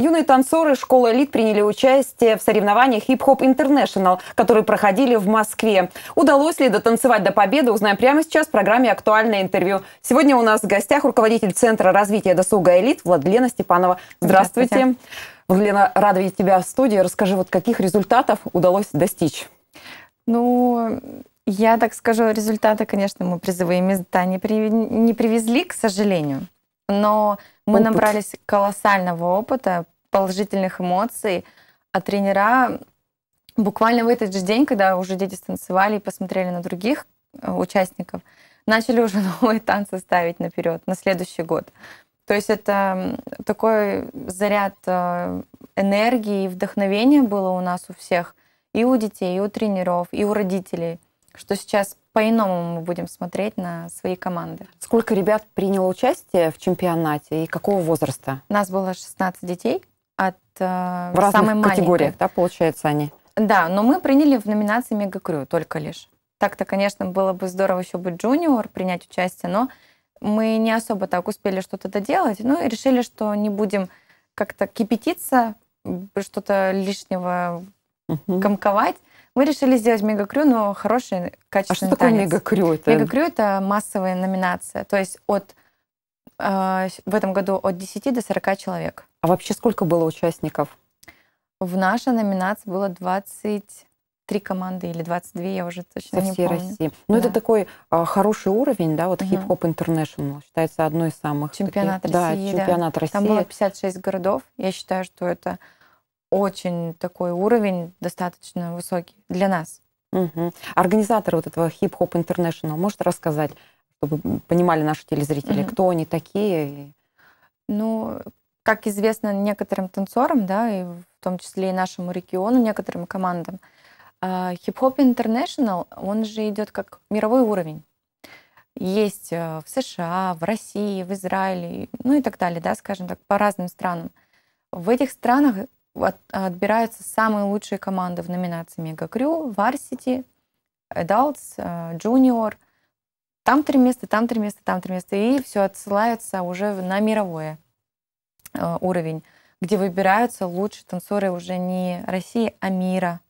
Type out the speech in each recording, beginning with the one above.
Юные танцоры школы элит приняли участие в соревнованиях Hip Hop International, которые проходили в Москве. Удалось ли дотанцевать до победы, узнаем прямо сейчас в программе «Актуальное интервью». Сегодня у нас в гостях руководитель Центра развития досуга элит Владлена Степанова. Здравствуйте. Здравствуйте. Владлена, рада видеть тебя в студии. Расскажи, вот каких результатов удалось достичь? Ну, я так скажу, результаты, конечно, мы призовые места не, при... не привезли, к сожалению. Но мы опыт. набрались колоссального опыта, положительных эмоций, а тренера буквально в этот же день, когда уже дети станцевали и посмотрели на других э, участников, начали уже новые танцы ставить наперед на следующий год. То есть это такой заряд э, энергии и вдохновения было у нас у всех, и у детей, и у тренеров, и у родителей – что сейчас по-иному мы будем смотреть на свои команды. Сколько ребят приняло участие в чемпионате и какого возраста? У нас было 16 детей от э, в разных самой категориях, да, получается, они? Да, но мы приняли в номинации «Мегакрю» только лишь. Так-то, конечно, было бы здорово еще быть джуниор, принять участие, но мы не особо так успели что-то доделать, ну и решили, что не будем как-то кипятиться, что-то лишнего угу. комковать, мы решили сделать мегакрю, но хороший, качественный танец. А что такое танец. мегакрю? Это... Мегакрю — это массовая номинация. То есть от, э, в этом году от 10 до 40 человек. А вообще сколько было участников? В нашей номинации было 20 три команды или 22, я уже точно Со не всей помню. России. Ну, да. это такой а, хороший уровень, да, вот угу. хип-хоп интернешнл считается одной из самых... Чемпионат таких, России, да. чемпионат да. России. Там было 56 городов. Я считаю, что это очень такой уровень достаточно высокий для нас. Угу. Организаторы вот этого Hip Hop International, может рассказать, чтобы понимали наши телезрители, угу. кто они такие? Ну, как известно некоторым танцорам, да, и в том числе и нашему региону, некоторым командам, а, Hip Hop International, он же идет как мировой уровень. Есть э, в США, в России, в Израиле, ну и так далее, да, скажем так, по разным странам. В этих странах от, а, отбираются самые лучшие команды в номинации Мега Крю, Varsity, Adults, Junior. Там три места, там три места, там три места. И все отсылается уже на мировой э, уровень, где выбираются лучшие танцоры уже не России, а мира.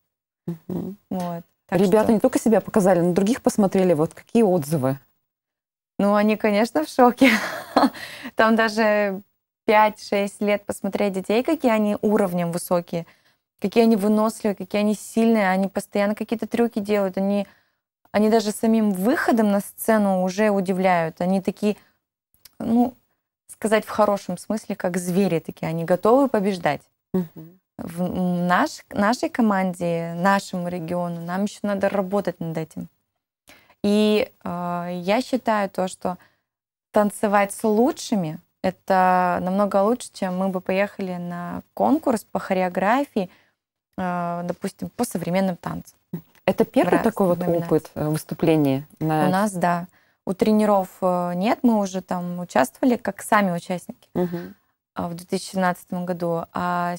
Угу. Вот. Так Ребята что... не только себя показали, но других посмотрели. Вот какие отзывы? Ну, они, конечно, в шоке. Там даже 5-6 лет посмотреть детей, какие они уровнем высокие, какие они выносливые, какие они сильные, они постоянно какие-то трюки делают, они, они даже самим выходом на сцену уже удивляют. Они такие, ну, сказать в хорошем смысле, как звери такие, они готовы побеждать. В наш, нашей команде, нашему региону, нам еще надо работать над этим. И э, я считаю то, что танцевать с лучшими это намного лучше, чем мы бы поехали на конкурс по хореографии, а, допустим, по современным танцам. Это первый Раз, такой вот номинации. опыт э, выступления? На... У нас, да. У тренеров э, нет, мы уже там участвовали как сами участники угу. в 2017 году. А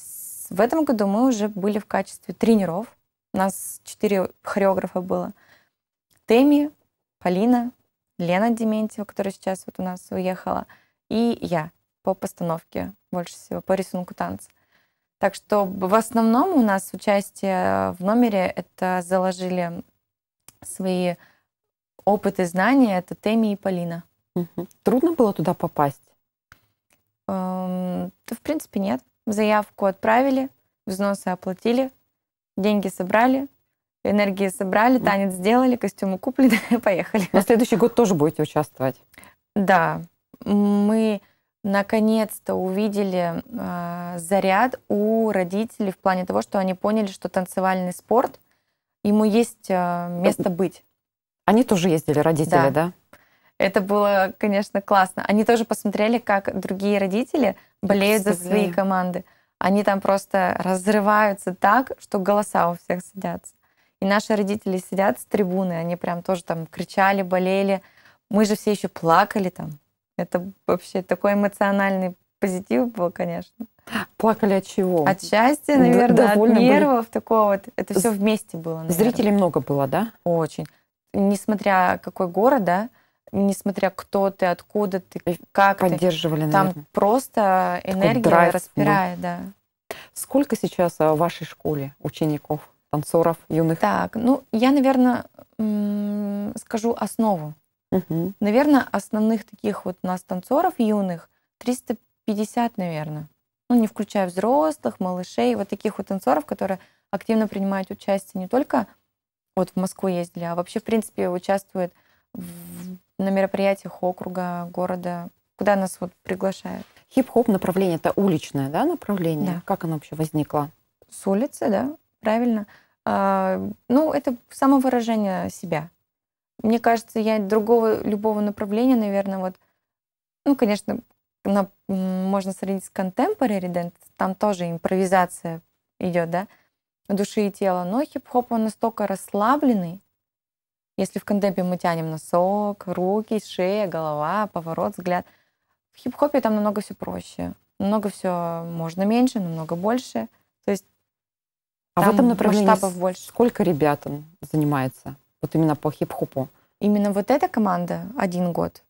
в этом году мы уже были в качестве тренеров. У нас четыре хореографа было. Теми, Полина, Лена Дементьева, которая сейчас вот у нас уехала – и я по постановке больше всего, по рисунку танца. Так что в основном у нас участие в номере это заложили свои опыты, знания, это Теми и Полина. Угу. Трудно было туда попасть? Эм, да, в принципе, нет. Заявку отправили, взносы оплатили, деньги собрали, энергии собрали, танец сделали, костюмы куплены, поехали. На следующий год тоже будете участвовать? Да, мы наконец-то увидели э, заряд у родителей в плане того, что они поняли, что танцевальный спорт, ему есть э, место быть. Они тоже ездили, родители, да. да? Это было, конечно, классно. Они тоже посмотрели, как другие родители болеют за свои команды. Они там просто разрываются так, что голоса у всех садятся. И наши родители сидят с трибуны, они прям тоже там кричали, болели. Мы же все еще плакали там, это вообще такой эмоциональный позитив был, конечно. Плакали от чего? От счастья, наверное, Довольно от нервов были... такого. Вот. Это все вместе было. Наверное. Зрителей много было, да? Очень. Несмотря какой город, да, несмотря кто ты, откуда ты, э, как Поддерживали, ты. Наверное. Там просто энергия драйв, ну. распирает, да. да. Сколько сейчас а, в вашей школе учеников, танцоров, юных? Так, ну, я, наверное, скажу основу. Угу. Наверное, основных таких вот у нас танцоров юных 350, наверное. Ну, не включая взрослых, малышей, вот таких вот танцоров, которые активно принимают участие не только вот в Москву ездили, а вообще, в принципе, участвуют в, на мероприятиях округа, города, куда нас вот приглашают. Хип-хоп направление это уличное, да, направление? Да. Как оно вообще возникло? С улицы, да, правильно. А, ну, это самовыражение себя. Мне кажется, я другого любого направления, наверное, вот, ну, конечно, на, можно сравнить с contemporary dance, там тоже импровизация идет, да, души и тела, но хип-хоп, он настолько расслабленный, если в контемпе мы тянем носок, руки, шея, голова, поворот, взгляд, в хип-хопе там намного все проще. Намного все можно меньше, намного больше. То есть а в этом направлении масштабов больше. сколько ребят он занимается? вот именно по хип-хопу? Именно вот эта команда один год.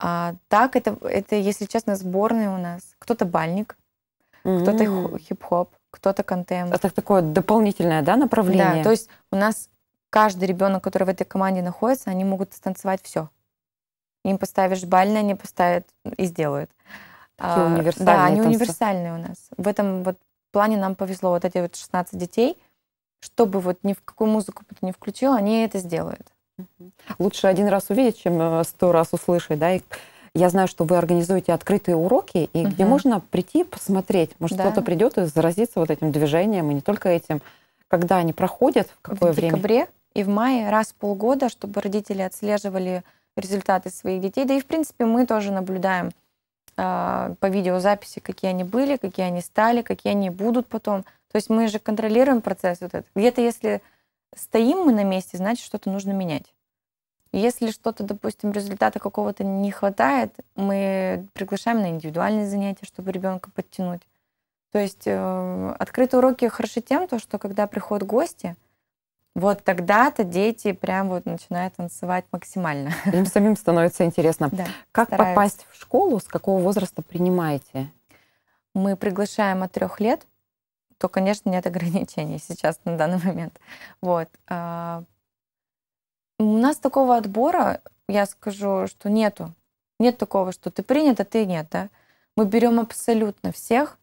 А так, это, это, если честно, сборные у нас. Кто-то бальник, mm-hmm. кто-то хип-хоп, кто-то контент. Это такое дополнительное да, направление? Да, то есть у нас каждый ребенок, который в этой команде находится, они могут станцевать все. Им поставишь бальное, они поставят и сделают. Такие а, Да, они танцы. универсальные у нас. В этом вот плане нам повезло. Вот эти вот 16 детей — чтобы вот ни в какую музыку бы ты не включил, они это сделают. Лучше один раз увидеть, чем э, сто раз услышать, да? И я знаю, что вы организуете открытые уроки, и угу. где можно прийти посмотреть. Может, да. кто-то придет и заразится вот этим движением, и не только этим. Когда они проходят, в какое в время? В декабре и в мае раз в полгода, чтобы родители отслеживали результаты своих детей. Да и, в принципе, мы тоже наблюдаем э, по видеозаписи, какие они были, какие они стали, какие они будут потом. То есть мы же контролируем процесс вот этот. Где-то если стоим мы на месте, значит, что-то нужно менять. Если что-то, допустим, результата какого-то не хватает, мы приглашаем на индивидуальные занятия, чтобы ребенка подтянуть. То есть э, открытые уроки хороши тем, то, что когда приходят гости, вот тогда-то дети прям вот начинают танцевать максимально. Им самим становится интересно. Да, как стараются. попасть в школу, с какого возраста принимаете? Мы приглашаем от трех лет то, конечно, нет ограничений сейчас на данный момент. Вот. А, у нас такого отбора, я скажу, что нету. Нет такого, что ты принят, а ты нет. Да? Мы берем абсолютно всех.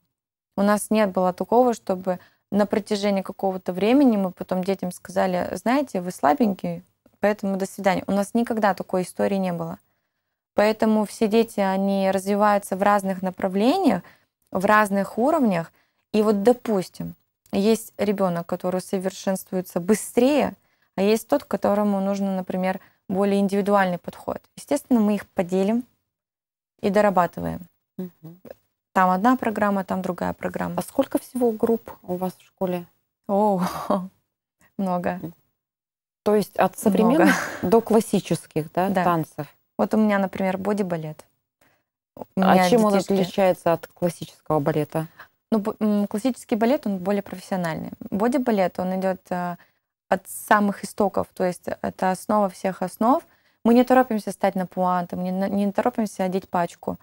У нас нет было такого, чтобы на протяжении какого-то времени мы потом детям сказали, знаете, вы слабенькие, поэтому до свидания. У нас никогда такой истории не было. Поэтому все дети, они развиваются в разных направлениях, в разных уровнях, и вот, допустим, есть ребенок, который совершенствуется быстрее, а есть тот, которому нужен, например, более индивидуальный подход. Естественно, мы их поделим и дорабатываем. Угу. Там одна программа, там другая программа. А сколько всего групп у вас в школе? О, много. То есть от современных много. до классических да, да. танцев. Вот у меня, например, боди-балет. А чем детишки... он отличается от классического балета? Ну, классический балет, он более профессиональный. Боди-балет, он идет э, от самых истоков, то есть это основа всех основ. Мы не торопимся стать на пуанты, мы не, не торопимся одеть пачку.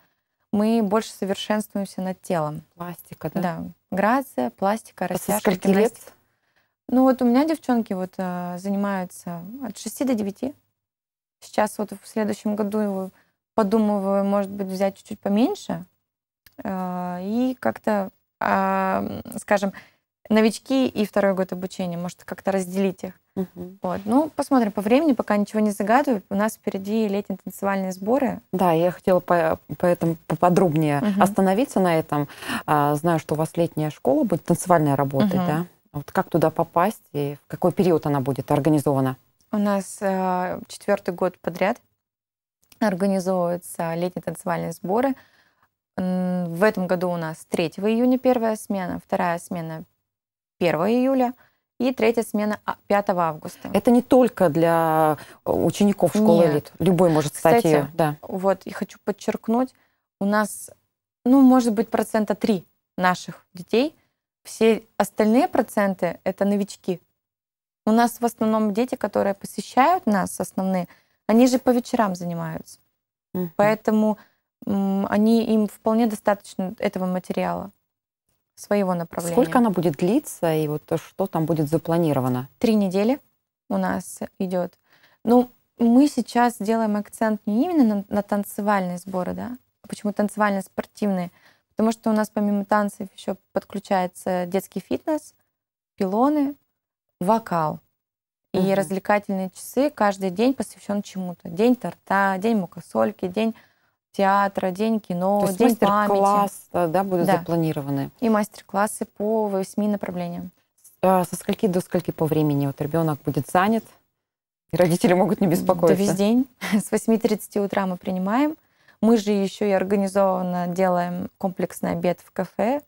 Мы больше совершенствуемся над телом. Пластика, да? Да. Грация, пластика, а растяжка, гимнастика. Ну вот у меня девчонки вот э, занимаются от 6 до 9. Сейчас вот в следующем году подумываю, может быть, взять чуть-чуть поменьше э, и как-то а, скажем, новички и второй год обучения. Может, как-то разделить их. Угу. Вот. Ну, посмотрим по времени, пока ничего не загадываю. У нас впереди летние танцевальные сборы. Да, я хотела по, поэтому поподробнее угу. остановиться на этом. А, знаю, что у вас летняя школа будет танцевальная работа, угу. да? Вот как туда попасть и в какой период она будет организована? У нас э, четвертый год подряд организовываются летние танцевальные сборы. В этом году у нас 3 июня первая смена, вторая смена 1 июля – и третья смена 5 а, августа. Это не только для э, учеников школы Нет. элит. Любой может стать Кстати, ее. Да. Вот, и хочу подчеркнуть, у нас, ну, может быть, процента 3 наших детей. Все остальные проценты — это новички. У нас в основном дети, которые посещают нас, основные, они же по вечерам занимаются. Угу. Поэтому они, им вполне достаточно этого материала, своего направления. Сколько она будет длиться и вот что там будет запланировано? Три недели у нас идет. Ну, мы сейчас делаем акцент не именно на, на танцевальные сборы, да? А почему танцевальные, спортивные? Потому что у нас помимо танцев еще подключается детский фитнес, пилоны, вокал. И угу. развлекательные часы каждый день посвящен чему-то. День торта, день мукосольки, день театра, день кино, То есть день мастер-класс, да, будут да. запланированы? И мастер-классы по восьми направлениям. А со скольки до скольки по времени вот ребенок будет занят? И родители могут не беспокоиться. Да весь день. С 8.30 утра мы принимаем. Мы же еще и организованно делаем комплексный обед в кафе.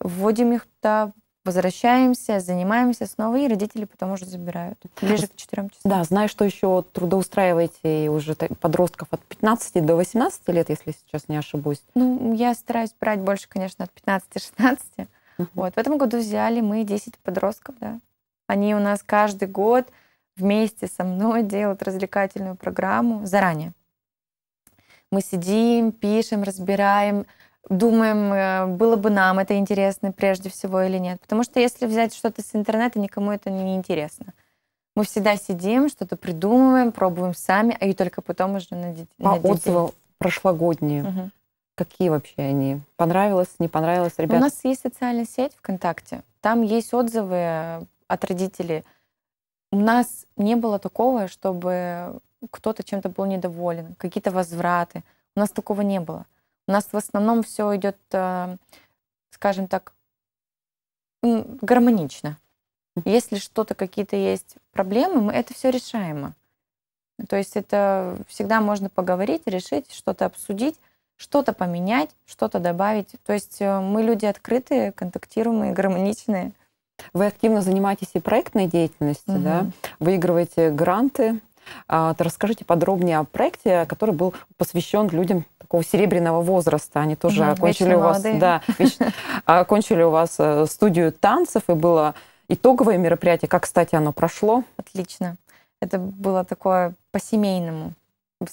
Вводим их туда, возвращаемся, занимаемся снова, и родители потом уже забирают. Ближе к 4 часам. Да, знаю, что еще трудоустраиваете уже подростков от 15 до 18 лет, если сейчас не ошибусь. Ну, я стараюсь брать больше, конечно, от 15-16. Угу. Вот. В этом году взяли мы 10 подростков, да. Они у нас каждый год вместе со мной делают развлекательную программу заранее. Мы сидим, пишем, разбираем, думаем, э, было бы нам это интересно прежде всего или нет. Потому что если взять что-то с интернета, никому это не интересно. Мы всегда сидим, что-то придумываем, пробуем сами, а и только потом уже на, детей. По отзывам прошлогодние. Угу. Какие вообще они? Понравилось, не понравилось, ребята? У нас есть социальная сеть ВКонтакте. Там есть отзывы э, от родителей. У нас не было такого, чтобы кто-то чем-то был недоволен, какие-то возвраты. У нас такого не было. У нас в основном все идет, э, скажем так, гармонично. Если что-то, какие-то есть проблемы, мы это все решаемо. То есть это всегда можно поговорить, решить, что-то обсудить, что-то поменять, что-то добавить. То есть э, мы люди открытые, контактируемые, гармоничные. Вы активно занимаетесь и проектной деятельностью, угу. да? выигрываете гранты. А, расскажите подробнее о проекте, который был посвящен людям такого серебряного возраста. Они тоже угу, окончили у вас, да, вечно, окончили у вас студию танцев и было итоговое мероприятие. Как, кстати, оно прошло? Отлично. Это было такое по-семейному.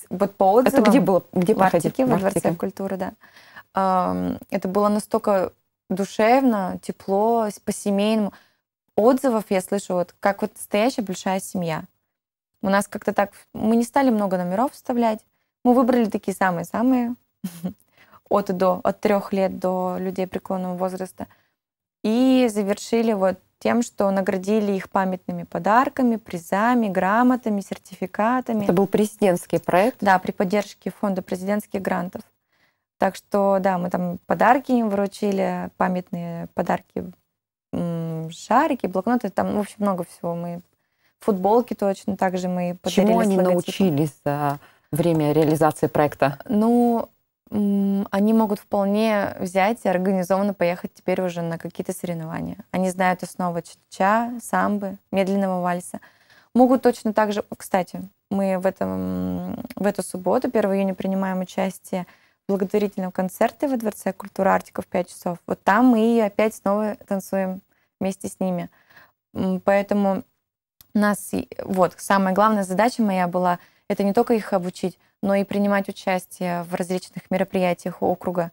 Вот по отзывам. Это где было? Где в Арктике, во Дворце культуры, да. Это было настолько душевно, тепло, по-семейному. Отзывов я слышу, вот как вот настоящая большая семья. У нас как-то так... Мы не стали много номеров вставлять. Мы выбрали такие самые-самые от и до, от трех лет до людей преклонного возраста. И завершили вот тем, что наградили их памятными подарками, призами, грамотами, сертификатами. Это был президентский проект? Да, при поддержке фонда президентских грантов. Так что, да, мы там подарки им вручили, памятные подарки, шарики, блокноты, там, ну, в общем, много всего. Мы футболки точно так же мы подарили. Чему они научились за время реализации проекта? Ну, они могут вполне взять и организованно поехать теперь уже на какие-то соревнования. Они знают основы ча, самбы, медленного вальса. Могут точно так же... Кстати, мы в, этом, в эту субботу, 1 июня, принимаем участие в благотворительном концерте во Дворце культуры Артика в 5 часов. Вот там мы и опять снова танцуем вместе с ними. Поэтому у нас... Вот, самая главная задача моя была — это не только их обучить, но и принимать участие в различных мероприятиях округа,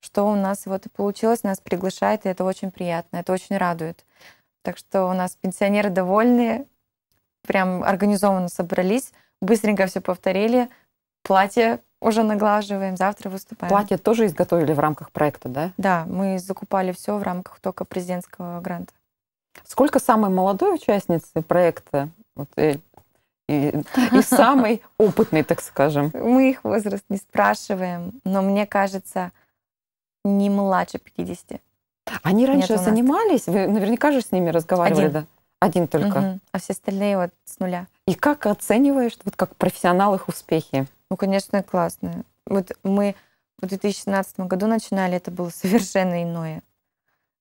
что у нас вот и получилось, нас приглашает, и это очень приятно, это очень радует. Так что у нас пенсионеры довольные, прям организованно собрались, быстренько все повторили, платье уже наглаживаем, завтра выступаем. Платье тоже изготовили в рамках проекта, да? Да, мы закупали все в рамках только президентского гранта. Сколько самой молодой участницы проекта? Вот, э, и, и самый опытный, так скажем. Мы их возраст не спрашиваем, но мне кажется, не младше 50. Они раньше Нет, занимались? Вы наверняка же с ними разговаривали, Один. да? Один только. Угу. А все остальные вот с нуля. И как оцениваешь, вот как профессионал их успехи? Ну, конечно, классно. Вот мы в 2017 году начинали, это было совершенно иное.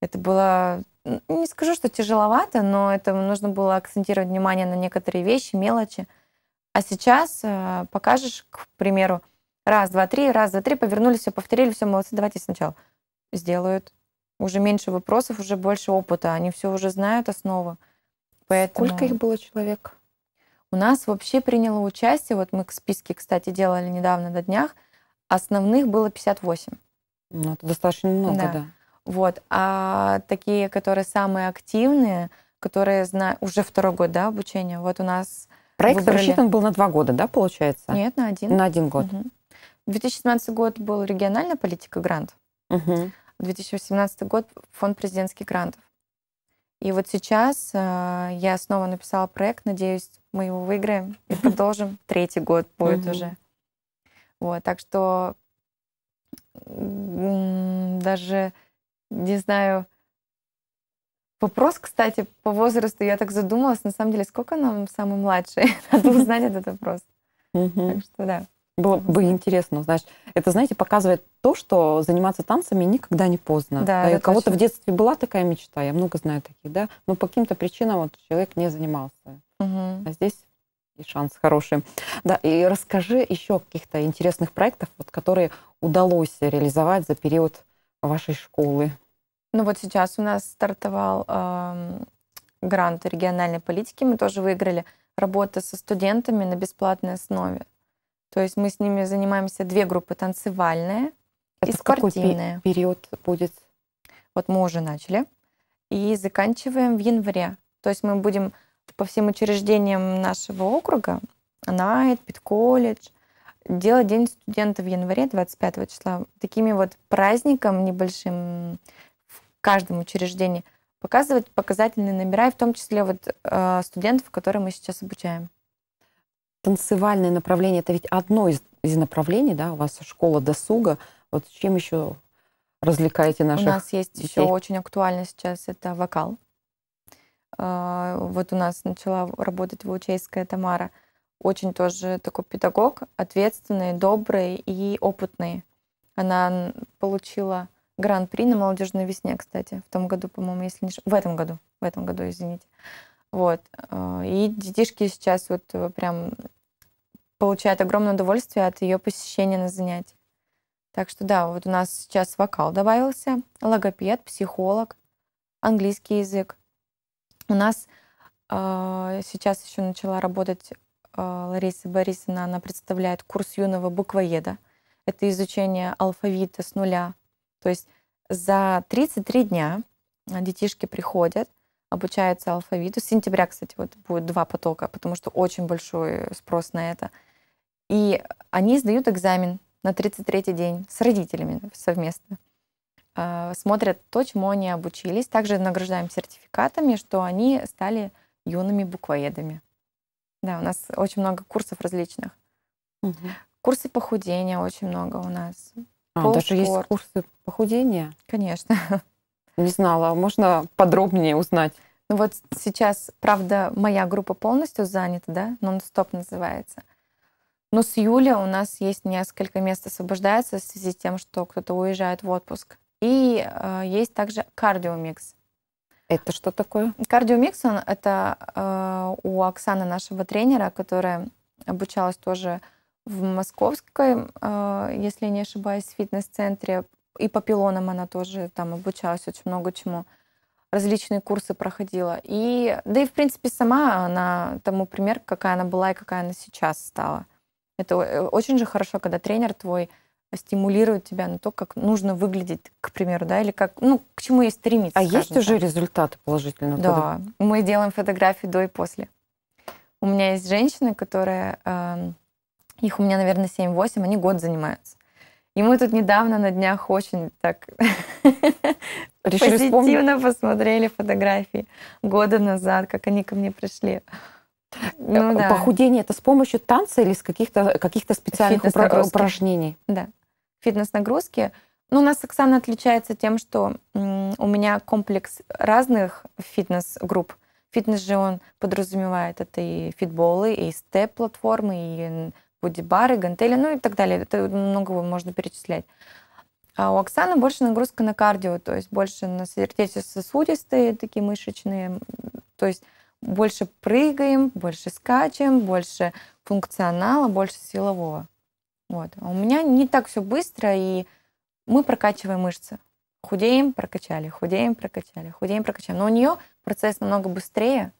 Это было, ну, не скажу, что тяжеловато, но это нужно было акцентировать внимание на некоторые вещи, мелочи. А сейчас э, покажешь, к примеру, раз, два, три, раз, два, три, повернули все повторили, все, молодцы, давайте сначала. Сделают. Уже меньше вопросов, уже больше опыта. Они все уже знают основу. Поэтому... Сколько их было человек? У нас вообще приняло участие, вот мы к списке, кстати, делали недавно на днях, основных было 58. Ну, это достаточно много, да. да. Вот. А такие, которые самые активные, которые знают уже второй год да, обучения, вот у нас... Проект выбрали... рассчитан был на два года, да, получается? Нет, на один. На один год. Угу. 2017 год был региональная политика грант. Угу. 2018 год фонд президентских грантов. И вот сейчас э, я снова написала проект, надеюсь, мы его выиграем и продолжим. Третий год будет уже. Вот, так что даже не знаю, Вопрос, кстати, по возрасту, я так задумалась, на самом деле, сколько нам самый младший? Надо узнать этот вопрос. Так что да. Было бы интересно узнать. Это, знаете, показывает то, что заниматься танцами никогда не поздно. Да, У а кого-то в детстве была такая мечта, я много знаю таких, да, но по каким-то причинам вот человек не занимался. А здесь и шанс хороший. Да, и расскажи еще каких-то интересных проектов, вот, которые удалось реализовать за период вашей школы? Ну вот сейчас у нас стартовал э, грант региональной политики. Мы тоже выиграли работа со студентами на бесплатной основе. То есть мы с ними занимаемся две группы танцевальная Это и спортивная. Какой период будет? Вот мы уже начали и заканчиваем в январе. То есть мы будем по всем учреждениям нашего округа, Найт, Питколледж, делать День студента в январе 25 числа такими вот праздником небольшим в каждом учреждении, показывать показательные номера, и в том числе вот э, студентов, которые мы сейчас обучаем. Танцевальное направление это ведь одно из, из направлений, да, у вас школа досуга. Вот чем еще развлекаете наших У нас есть детей? еще очень актуально сейчас это вокал. Э, вот у нас начала работать в Ваучейская Тамара – очень тоже такой педагог, ответственный, добрый и опытный. Она получила гран-при на молодежной весне, кстати, в том году, по-моему, если не в этом году, в этом году, извините. Вот. Э, и детишки сейчас вот э, прям получают огромное удовольствие от ее посещения на занятия. Так что да, вот у нас сейчас вокал добавился, логопед, психолог, английский язык. У нас э, сейчас еще начала работать а, Лариса Борисовна, она представляет курс юного буквоеда. Это изучение алфавита с нуля. То есть за 33 дня детишки приходят, обучаются алфавиту. С сентября, кстати, вот будет два потока, потому что очень большой спрос на это. И они сдают экзамен на 33-й день с родителями совместно. А, смотрят то, чему они обучились. Также награждаем сертификатами, что они стали юными буквоедами. Да, у нас очень много курсов различных. Угу. Курсы похудения очень много у нас. А, Пол даже спорт. есть курсы похудения? Конечно. Не знала. Можно подробнее узнать? Ну вот сейчас, правда, моя группа полностью занята, да, нон-стоп называется. Но с июля у нас есть несколько мест освобождается в связи с тем, что кто-то уезжает в отпуск. И э, есть также кардиомикс. Это что такое? Кардиомиксон – это э, у Оксаны, нашего тренера, которая обучалась тоже в московской, э, если не ошибаюсь, фитнес-центре. И по пилонам она тоже там обучалась очень много чему. Различные курсы проходила. И, да и, в принципе, сама она тому пример, какая она была и какая она сейчас стала. Это э, очень же хорошо, когда тренер твой – стимулировать тебя на то, как нужно выглядеть, к примеру, да, или как, ну, к чему есть стремиться. А есть уже результаты положительные? Да, под... мы делаем фотографии до и после. У меня есть женщины, которые, э, эм, их у меня, наверное, 7-8, они год занимаются. И мы тут недавно на днях очень так Решили позитивно посмотрели фотографии года назад, как они ко мне пришли. Ну, э, да. Похудение это с помощью танца или с каких-то каких то специальных упражнений? Да фитнес-нагрузки. Ну, у нас Оксана отличается тем, что у меня комплекс разных фитнес-групп. Фитнес же он подразумевает это и фитболы, и степ-платформы, и бодибары, гантели, ну и так далее. Это много можно перечислять. А у Оксаны больше нагрузка на кардио, то есть больше на сердечно-сосудистые такие мышечные, то есть больше прыгаем, больше скачем, больше функционала, больше силового. Вот. А у меня не так все быстро, и мы прокачиваем мышцы. Худеем, прокачали, худеем, прокачали, худеем, прокачали. Но у нее процесс намного быстрее,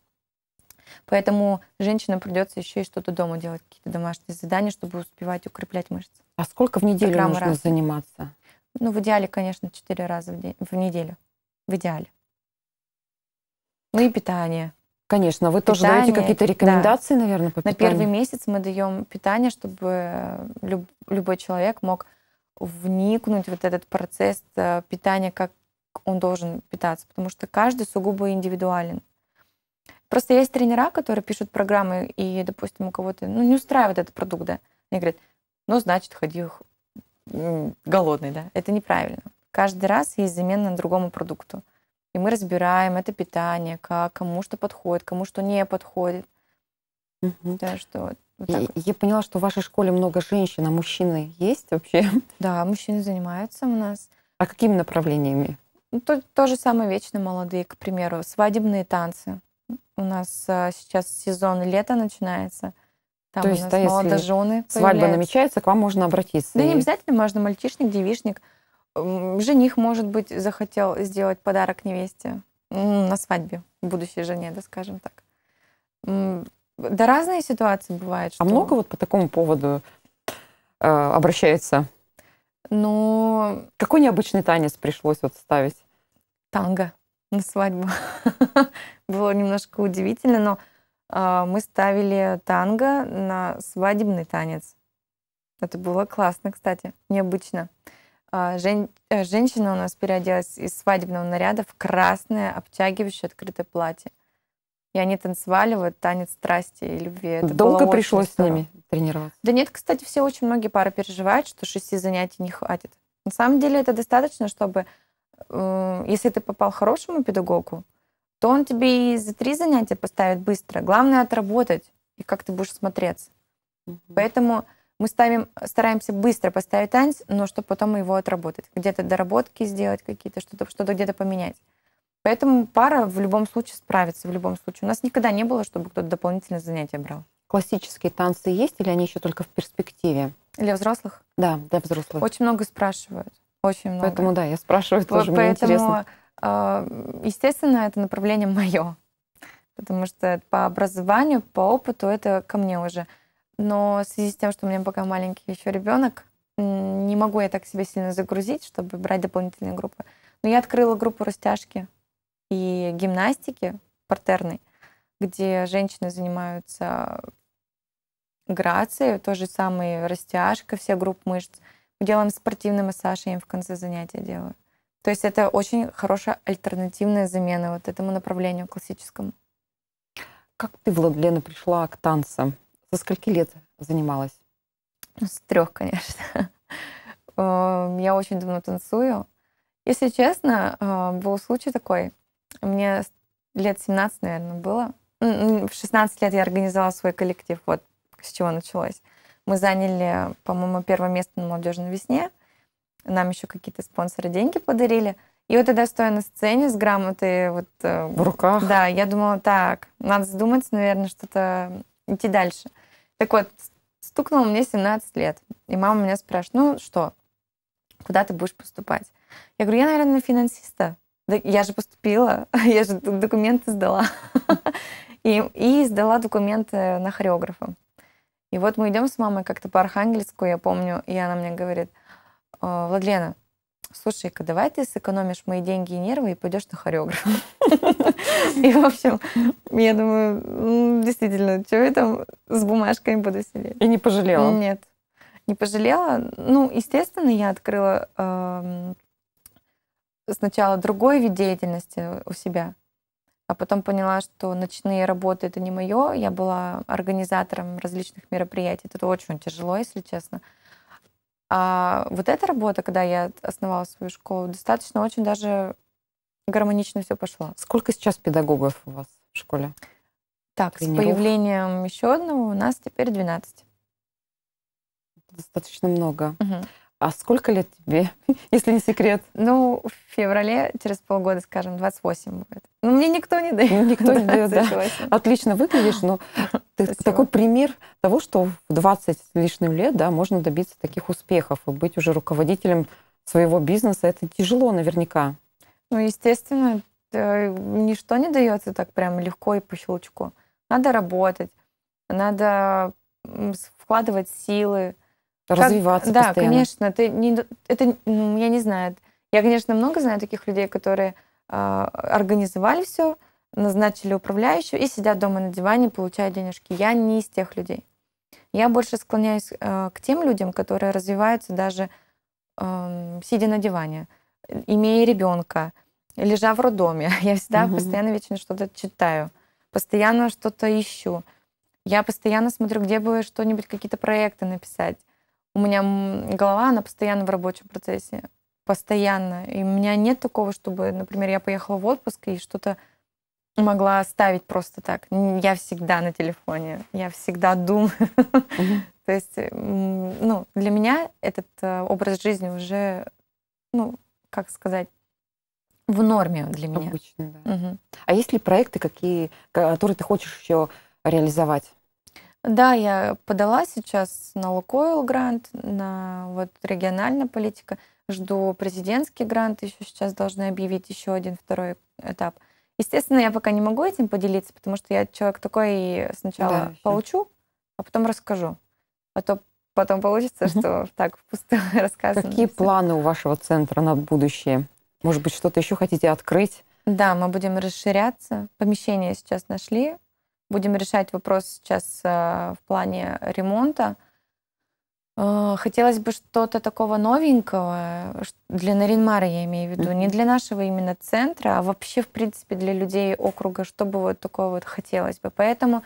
Поэтому женщинам придется еще и что-то дома делать, какие-то домашние задания, чтобы успевать укреплять мышцы. А сколько в неделю нужно раз. заниматься? Ну, в идеале, конечно, 4 раза в, день, в неделю. В идеале. Ну и питание. Конечно, вы питание. тоже даете какие-то рекомендации, да. наверное, по питанию. На первый месяц мы даем питание, чтобы э, люб, любой человек мог вникнуть в вот этот процесс э, питания, как он должен питаться, потому что каждый сугубо индивидуален. Просто есть тренера, которые пишут программы, и, допустим, у кого-то ну, не устраивает этот продукт, да. Они говорят, ну, значит, ходи голодный, да. Это неправильно. Каждый раз есть замена другому продукту. И мы разбираем это питание, как, кому что подходит, кому что не подходит. Угу. Да, что вот я, вот. я поняла, что в вашей школе много женщин, а мужчины есть вообще? Да, мужчины занимаются у нас. А какими направлениями? Ну, то, то же самое вечно молодые, к примеру, свадебные танцы. У нас а, сейчас сезон лета начинается. Там то есть, нас да, молодожены. Свадьба намечается, к вам можно обратиться. Да, и... не обязательно можно мальчишник, девишник жених, может быть, захотел сделать подарок невесте на свадьбе, будущей жене, да, скажем так. Да разные ситуации бывают. А что... А много вот по такому поводу э, обращается? Ну... Но... Какой необычный танец пришлось вот ставить? Танго на свадьбу. Было немножко удивительно, но а, мы ставили танго на свадебный танец. Это было классно, кстати, необычно. Э, а, жен... Э, женщина у нас переоделась из свадебного наряда в красное обтягивающее открытое платье. И они танцевали вот танец страсти и любви. Это Долго пришлось здорово. с ними тренироваться? Да нет, кстати, все очень многие пары переживают, что шести занятий не хватит. На самом деле это достаточно, чтобы, э, если ты попал хорошему педагогу, то он тебе и за три занятия поставит быстро. Главное отработать и как ты будешь смотреться. Угу. Поэтому мы ставим, стараемся быстро поставить танец, но чтобы потом его отработать. Где-то доработки сделать какие-то, что-то что где-то поменять. Поэтому пара в любом случае справится, в любом случае. У нас никогда не было, чтобы кто-то дополнительное занятие брал. Классические танцы есть или они еще только в перспективе? Для взрослых? Да, для взрослых. Очень много спрашивают. Очень много. Поэтому да, я спрашиваю тоже, Поэтому, мне интересно. А, естественно, это направление мое. Потому что по образованию, по опыту это ко мне уже но в связи с тем, что у меня пока маленький еще ребенок, не могу я так себя сильно загрузить, чтобы брать дополнительные группы. Но я открыла группу растяжки и гимнастики партерной, где женщины занимаются грацией, то же самое растяжка, все группы мышц. делаем спортивный массаж, я им в конце занятия делаю. То есть это очень хорошая альтернативная замена вот этому направлению классическому. Как ты, Владлена, пришла к танцам? Со скольки лет занималась? Ну, с трех, конечно. Эм, я очень давно танцую. Если честно, э, был случай такой. Мне лет 17, наверное, было. В 16 лет я организовала свой коллектив. Вот с чего началось. Мы заняли, по-моему, первое место на молодежной весне. Нам еще какие-то спонсоры деньги подарили. И вот тогда, стоя на сцене с грамотой... Вот, э, в руках. Да, я думала, так, надо задуматься, наверное, что-то идти дальше. Так вот, стукнуло мне 17 лет. И мама меня спрашивает, ну что, куда ты будешь поступать? Я говорю, я, наверное, финансиста. Да я же поступила, я же документы сдала. И, и сдала документы на хореографа. И вот мы идем с мамой как-то по Архангельску, я помню, и она мне говорит, «Э, Владлена, слушай-ка, давай ты сэкономишь мои деньги и нервы и пойдешь на хореограф. И, в общем, я думаю, действительно, что я там с бумажками буду сидеть. И не пожалела? Нет, не пожалела. Ну, естественно, я открыла эм, сначала другой вид деятельности у себя, а потом поняла, что ночные работы — это не мое. Я была организатором различных мероприятий. Это очень тяжело, если честно. А вот эта работа, когда я основала свою школу, достаточно очень даже гармонично все пошло. Сколько сейчас педагогов у вас в школе? Так, Тренеров? с появлением еще одного у нас теперь 12. Достаточно много. Угу. А сколько лет тебе, если не секрет? Ну, в феврале, через полгода, скажем, 28 будет. Ну, мне никто не дает. никто не дает, да. Отлично выглядишь, но ты Спасибо. такой пример того, что в 20 с лишним лет, да, можно добиться таких успехов и быть уже руководителем своего бизнеса. Это тяжело наверняка. Ну, естественно, ничто не дается так прям легко и по щелчку. Надо работать, надо вкладывать силы, Развиваться как, Да, конечно. Ты не, это, ну, я не знаю. Я, конечно, много знаю таких людей, которые э, организовали все, назначили управляющую и сидят дома на диване, получают денежки. Я не из тех людей. Я больше склоняюсь э, к тем людям, которые развиваются даже э, сидя на диване, имея ребенка, лежа в роддоме. Я всегда угу. постоянно вечно что-то читаю, постоянно что-то ищу. Я постоянно смотрю, где бы что-нибудь, какие-то проекты написать у меня голова, она постоянно в рабочем процессе, постоянно. И у меня нет такого, чтобы, например, я поехала в отпуск и что-то могла оставить просто так. Я всегда на телефоне, я всегда думаю. Mm-hmm. То есть, ну, для меня этот э, образ жизни уже, ну, как сказать, в норме для меня. Обычно, да. Угу. А есть ли проекты, какие, которые ты хочешь еще реализовать? Да, я подала сейчас на Лукойл грант, на вот региональная политика. Жду президентский грант, еще сейчас должны объявить еще один второй этап. Естественно, я пока не могу этим поделиться, потому что я человек такой, и сначала да, получу, а потом расскажу. А то потом получится, что так впустую рассказываю. Какие планы у вашего центра на будущее? Может быть, что-то еще хотите открыть? Да, мы будем расширяться. Помещение сейчас нашли, Будем решать вопрос сейчас э, в плане ремонта. Э, хотелось бы что-то такого новенького для Наринмара, я имею в виду, не для нашего именно центра, а вообще, в принципе, для людей округа, что бы вот такого вот хотелось бы. Поэтому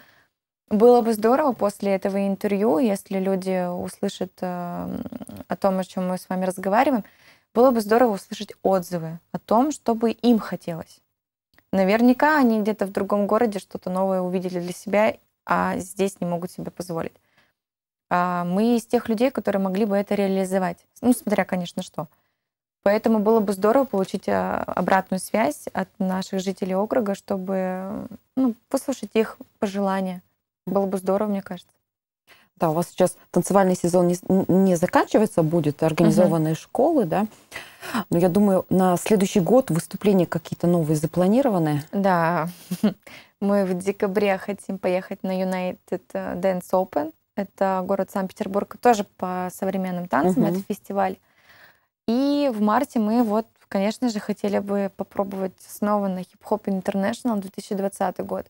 было бы здорово после этого интервью, если люди услышат э, о том, о чем мы с вами разговариваем, было бы здорово услышать отзывы о том, что бы им хотелось. Наверняка они где-то в другом городе что-то новое увидели для себя, а здесь не могут себе позволить. А, мы из тех людей, которые могли бы это реализовать. Ну, смотря, конечно, что. Поэтому было бы здорово получить а, обратную связь от наших жителей округа, чтобы ну, послушать их пожелания. Было бы здорово, мне кажется. Да, у вас сейчас танцевальный сезон не, не заканчивается, будет организованные угу. школы, да. Но я думаю, на следующий год выступления какие-то новые запланированы. Да, мы в декабре хотим поехать на United э, Dance Open. Это город Санкт-Петербург, тоже по современным танцам, угу. это фестиваль. И в марте мы вот, конечно же, хотели бы попробовать снова на Hip Hop International 2020 год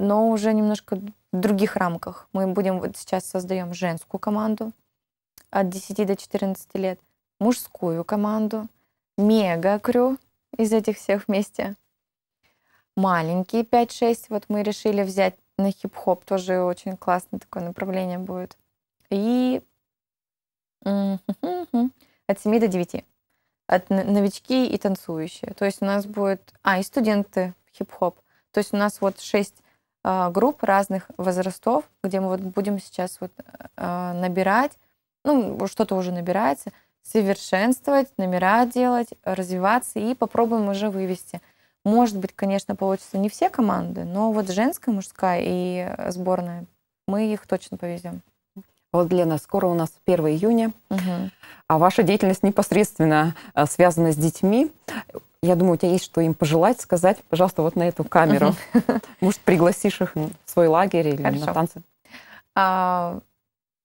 но уже немножко в других рамках. Мы будем вот сейчас создаем женскую команду от 10 до 14 лет, мужскую команду, мега-крю из этих всех вместе, маленькие 5-6, вот мы решили взять на хип-хоп, тоже очень классное такое направление будет. И от 7 до 9. От новички и танцующие. То есть у нас будет... А, и студенты хип-хоп. То есть у нас вот 6 а, групп разных возрастов, где мы вот будем сейчас вот а, набирать, ну, что-то уже набирается, совершенствовать, номера делать, развиваться и попробуем уже вывести. Может быть, конечно, получится не все команды, но вот женская, мужская и сборная, мы их точно повезем. Вот, Лена, скоро у нас 1 июня, угу. а ваша деятельность непосредственно а, связана с детьми. Я думаю, у тебя есть что им пожелать, сказать, пожалуйста, вот на эту камеру. Может, пригласишь их в свой лагерь или Хорошо. на танцы? А,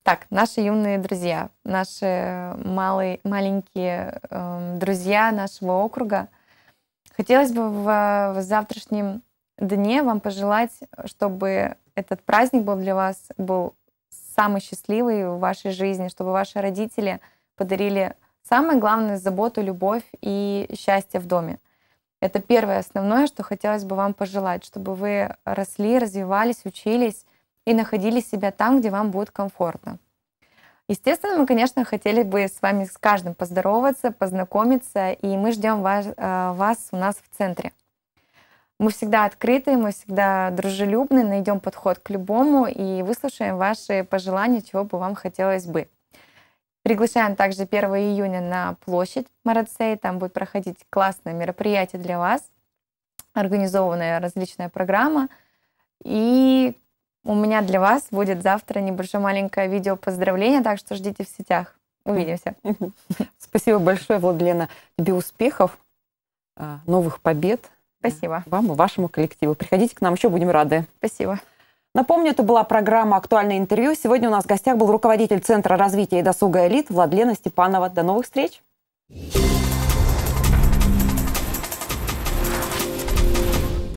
так, наши юные друзья, наши малые, маленькие эм, друзья нашего округа. Хотелось бы в завтрашнем дне вам пожелать, чтобы этот праздник был для вас был самый счастливый в вашей жизни, чтобы ваши родители подарили Самое главное — заботу, любовь и счастье в доме. Это первое основное, что хотелось бы вам пожелать, чтобы вы росли, развивались, учились и находили себя там, где вам будет комфортно. Естественно, мы, конечно, хотели бы с вами с каждым поздороваться, познакомиться, и мы ждем вас, э, вас у нас в центре. Мы всегда открыты, мы всегда дружелюбны, найдем подход к любому и выслушаем ваши пожелания, чего бы вам хотелось бы. Приглашаем также 1 июня на площадь Марацей. Там будет проходить классное мероприятие для вас, организованная различная программа. И у меня для вас будет завтра небольшое маленькое видео поздравление, так что ждите в сетях. Увидимся. Спасибо большое, Владлена. Тебе успехов, э, новых побед. Спасибо. Вам и вашему коллективу. Приходите к нам, еще будем рады. Спасибо. Напомню, это была программа «Актуальное интервью». Сегодня у нас в гостях был руководитель Центра развития и досуга элит Владлена Степанова. До новых встреч! Thank you.